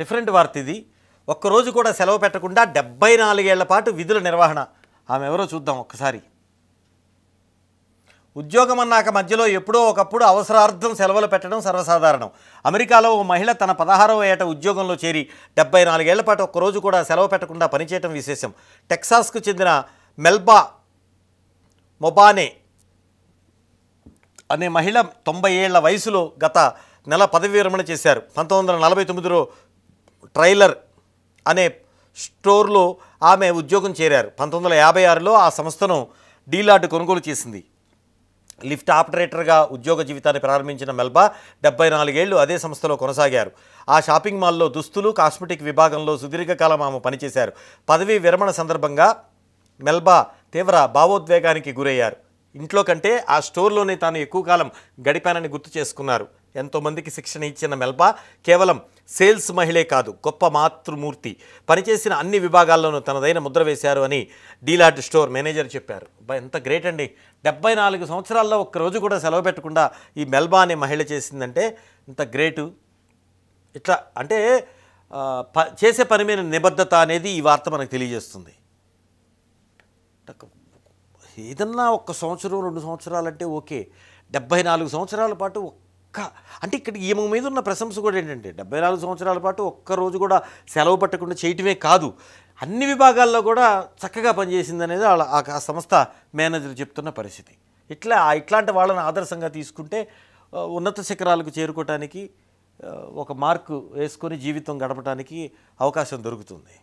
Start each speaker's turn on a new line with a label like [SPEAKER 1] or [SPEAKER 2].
[SPEAKER 1] different వార్త ఇది ఒక్కరోజు కూడా సెలవు పెట్టకుండా డెబ్బై నాలుగేళ్ల పాటు విధుల నిర్వహణ ఆమె ఎవరో చూద్దాం ఒక్కసారి ఉద్యోగం అన్నాక మధ్యలో ఎప్పుడో ఒకప్పుడు అవసరార్థం సెలవులు పెట్టడం సర్వసాధారణం అమెరికాలో ఓ మహిళ తన పదహారవ ఏట ఉద్యోగంలో చేరి డెబ్బై నాలుగేళ్ల పాటు ఒక్కరోజు కూడా సెలవు పెట్టకుండా పనిచేయడం విశేషం టెక్సాస్కు చెందిన మెల్బా మొబానే అనే మహిళ తొంభై ఏళ్ల వయసులో గత నెల పదవి విరమణ చేశారు పంతొమ్మిది వందల నలభై తొమ్మిదిలో ట్రైలర్ అనే స్టోర్లో ఆమె ఉద్యోగం చేరారు పంతొమ్మిది వందల యాభై ఆరులో ఆ సంస్థను డీలార్డ్ కొనుగోలు చేసింది లిఫ్ట్ ఆపరేటర్గా ఉద్యోగ జీవితాన్ని ప్రారంభించిన మెల్బా డెబ్బై నాలుగేళ్లు అదే సంస్థలో కొనసాగారు ఆ షాపింగ్ మాల్లో దుస్తులు కాస్మెటిక్ విభాగంలో సుదీర్ఘకాలం ఆమె పనిచేశారు పదవీ విరమణ సందర్భంగా మెల్బా తీవ్ర భావోద్వేగానికి గురయ్యారు ఇంట్లో కంటే ఆ స్టోర్లోనే తాను ఎక్కువ కాలం గడిపానని గుర్తు చేసుకున్నారు ఎంతోమందికి శిక్షణ ఇచ్చిన మెల్బా కేవలం సేల్స్ మహిళే కాదు గొప్ప మాతృమూర్తి పనిచేసిన అన్ని విభాగాల్లోనూ తనదైన ముద్ర వేశారు అని డీలాట్ స్టోర్ మేనేజర్ చెప్పారు ఎంత గ్రేట్ అండి డెబ్బై నాలుగు సంవత్సరాల్లో ఒక్కరోజు కూడా సెలవు పెట్టకుండా ఈ మెల్బా అనే మహిళ చేసిందంటే ఇంత గ్రేటు ఇట్లా అంటే ప చేసే పని మీద నిబద్ధత అనేది ఈ వార్త మనకు తెలియజేస్తుంది ఏదన్నా ఒక్క సంవత్సరం రెండు సంవత్సరాలంటే ఓకే డెబ్బై నాలుగు సంవత్సరాల పాటు ఒక్క అంటే ఇక్కడ ఈమె మీద ఉన్న ప్రశంస కూడా ఏంటంటే డెబ్బై నాలుగు సంవత్సరాల పాటు ఒక్కరోజు కూడా సెలవు పట్టకుండా చేయటమే కాదు అన్ని విభాగాల్లో కూడా చక్కగా పనిచేసింది అనేది ఆ సంస్థ మేనేజర్ చెప్తున్న పరిస్థితి ఇట్లా ఇట్లాంటి వాళ్ళని ఆదర్శంగా తీసుకుంటే ఉన్నత శిఖరాలకు చేరుకోవటానికి ఒక మార్కు వేసుకొని జీవితం గడపడానికి అవకాశం దొరుకుతుంది